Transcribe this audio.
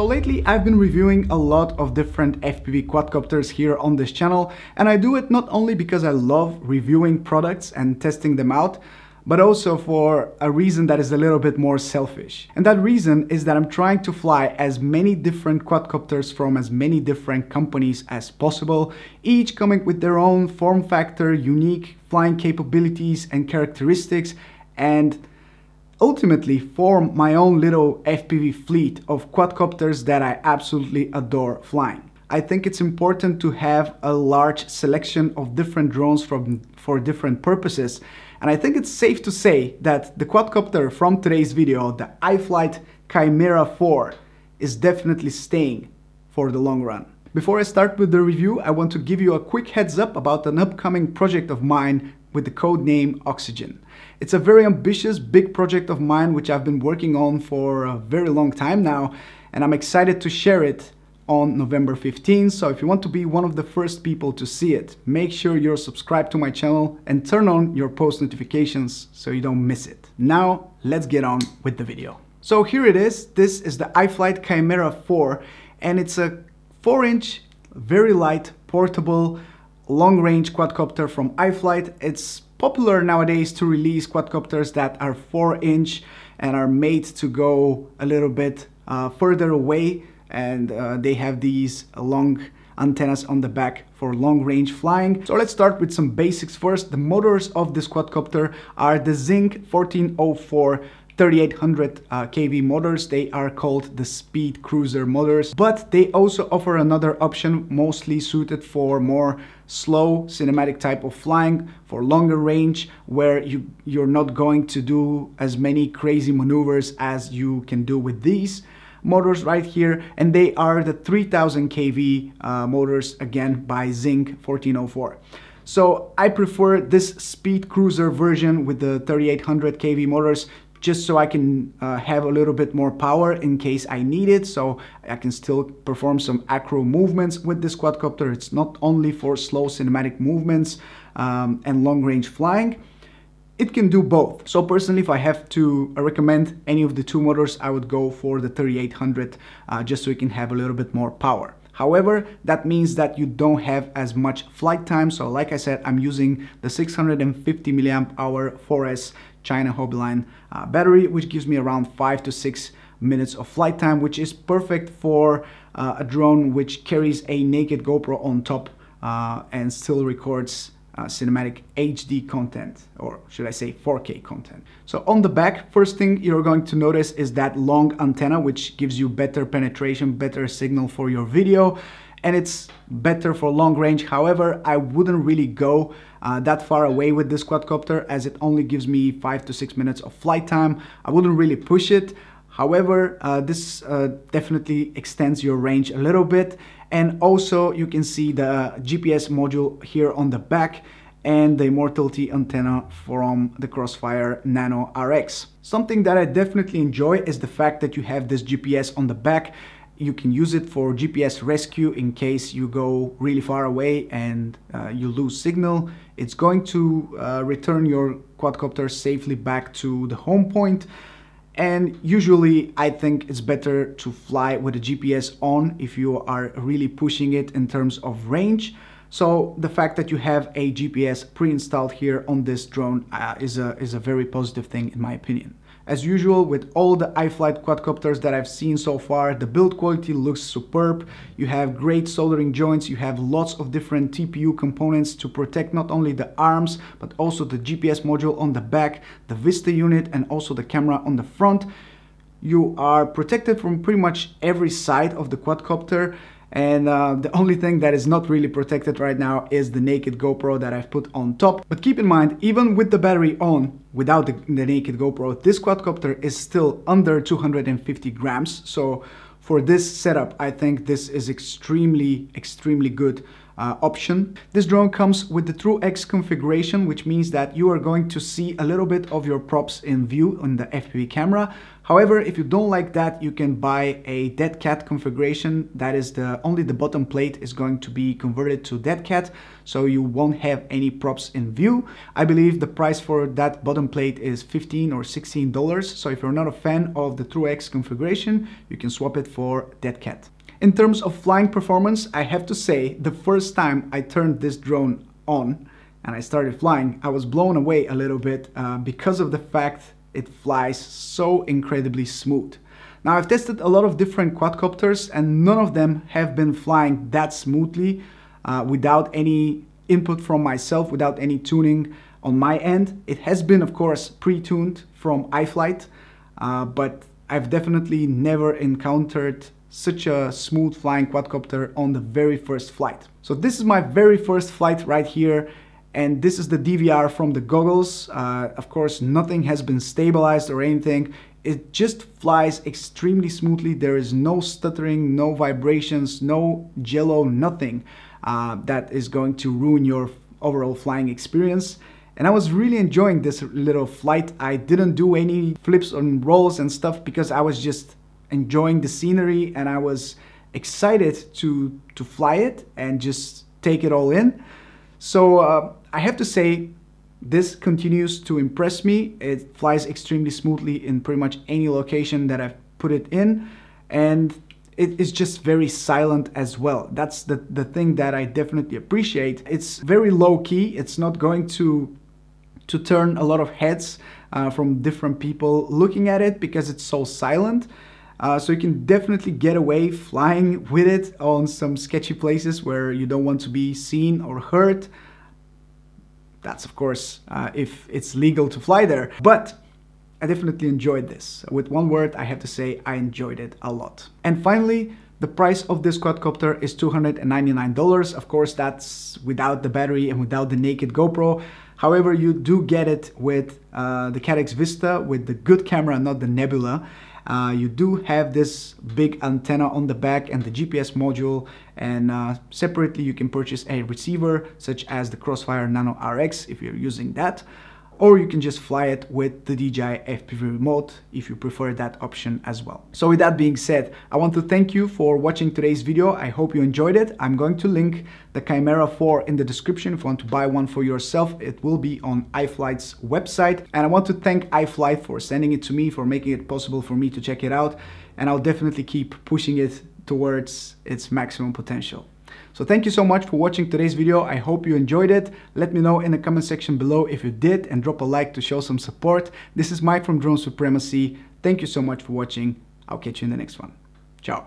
So lately I've been reviewing a lot of different FPV quadcopters here on this channel and I do it not only because I love reviewing products and testing them out, but also for a reason that is a little bit more selfish. And that reason is that I'm trying to fly as many different quadcopters from as many different companies as possible, each coming with their own form factor, unique flying capabilities and characteristics, and ultimately form my own little FPV fleet of quadcopters that I absolutely adore flying. I think it's important to have a large selection of different drones from, for different purposes. And I think it's safe to say that the quadcopter from today's video, the iFlight Chimera 4, is definitely staying for the long run. Before I start with the review, I want to give you a quick heads up about an upcoming project of mine with the code name Oxygen. It's a very ambitious, big project of mine which I've been working on for a very long time now, and I'm excited to share it on November 15th. So if you want to be one of the first people to see it, make sure you're subscribed to my channel and turn on your post notifications so you don't miss it. Now, let's get on with the video. So here it is. This is the iFlight Chimera 4 and it's a 4 inch, very light, portable long-range quadcopter from iFlight. It's popular nowadays to release quadcopters that are 4-inch and are made to go a little bit uh, further away and uh, they have these long antennas on the back for long-range flying. So let's start with some basics first. The motors of this quadcopter are the Zinc 1404 3800 uh, kV motors. They are called the Speed Cruiser motors, but they also offer another option mostly suited for more slow cinematic type of flying for longer range where you, you're not going to do as many crazy maneuvers as you can do with these motors right here and they are the 3000 kV uh, motors again by Zinc 1404. So I prefer this Speed Cruiser version with the 3800 kV motors just so I can uh, have a little bit more power in case I need it. So I can still perform some acro movements with this quadcopter. It's not only for slow cinematic movements um, and long range flying. It can do both. So personally, if I have to uh, recommend any of the two motors, I would go for the 3800 uh, just so we can have a little bit more power. However, that means that you don't have as much flight time. So like I said, I'm using the 650 milliamp hour 4S China Hobby Line uh, battery, which gives me around five to six minutes of flight time, which is perfect for uh, a drone which carries a naked GoPro on top uh, and still records uh, cinematic HD content, or should I say 4K content. So on the back, first thing you're going to notice is that long antenna, which gives you better penetration, better signal for your video, and it's better for long range. However, I wouldn't really go uh, that far away with this quadcopter as it only gives me five to six minutes of flight time. I wouldn't really push it. However, uh, this uh, definitely extends your range a little bit. And also you can see the GPS module here on the back and the Immortality antenna from the Crossfire Nano RX. Something that I definitely enjoy is the fact that you have this GPS on the back you can use it for GPS rescue in case you go really far away and uh, you lose signal. It's going to uh, return your quadcopter safely back to the home point. And usually I think it's better to fly with a GPS on if you are really pushing it in terms of range. So the fact that you have a GPS pre-installed here on this drone uh, is, a, is a very positive thing in my opinion. As usual, with all the iFlight quadcopters that I've seen so far, the build quality looks superb. You have great soldering joints, you have lots of different TPU components to protect not only the arms, but also the GPS module on the back, the Vista unit, and also the camera on the front. You are protected from pretty much every side of the quadcopter and uh, the only thing that is not really protected right now is the naked GoPro that I've put on top. But keep in mind, even with the battery on, without the, the naked GoPro, this quadcopter is still under 250 grams. So for this setup, I think this is extremely, extremely good uh, option. This drone comes with the TrueX configuration, which means that you are going to see a little bit of your props in view on the FPV camera, However, if you don't like that, you can buy a dead cat configuration. That is the only the bottom plate is going to be converted to dead cat, so you won't have any props in view. I believe the price for that bottom plate is 15 or 16 dollars. So if you're not a fan of the TrueX configuration, you can swap it for dead cat. In terms of flying performance, I have to say the first time I turned this drone on and I started flying, I was blown away a little bit uh, because of the fact it flies so incredibly smooth. Now I've tested a lot of different quadcopters and none of them have been flying that smoothly uh, without any input from myself, without any tuning on my end. It has been of course pre-tuned from iFlight, uh, but I've definitely never encountered such a smooth flying quadcopter on the very first flight. So this is my very first flight right here and this is the DVR from the goggles. Uh, of course, nothing has been stabilized or anything. It just flies extremely smoothly. There is no stuttering, no vibrations, no jello, nothing uh, that is going to ruin your overall flying experience. And I was really enjoying this little flight. I didn't do any flips and rolls and stuff because I was just enjoying the scenery and I was excited to, to fly it and just take it all in. So uh, I have to say, this continues to impress me. It flies extremely smoothly in pretty much any location that I've put it in. And it is just very silent as well. That's the, the thing that I definitely appreciate. It's very low key. It's not going to to turn a lot of heads uh, from different people looking at it because it's so silent. Uh, so you can definitely get away flying with it on some sketchy places where you don't want to be seen or heard. That's of course uh, if it's legal to fly there. But I definitely enjoyed this. With one word, I have to say I enjoyed it a lot. And finally, the price of this quadcopter is $299. Of course, that's without the battery and without the naked GoPro. However, you do get it with uh, the Cadex Vista with the good camera, not the Nebula. Uh, you do have this big antenna on the back and the GPS module and uh, separately you can purchase a receiver such as the Crossfire Nano RX if you're using that or you can just fly it with the DJI FPV remote if you prefer that option as well. So with that being said, I want to thank you for watching today's video. I hope you enjoyed it. I'm going to link the Chimera 4 in the description if you want to buy one for yourself. It will be on iFlight's website. And I want to thank iFlight for sending it to me, for making it possible for me to check it out. And I'll definitely keep pushing it towards its maximum potential. So thank you so much for watching today's video. I hope you enjoyed it. Let me know in the comment section below if you did and drop a like to show some support. This is Mike from Drone Supremacy. Thank you so much for watching. I'll catch you in the next one. Ciao.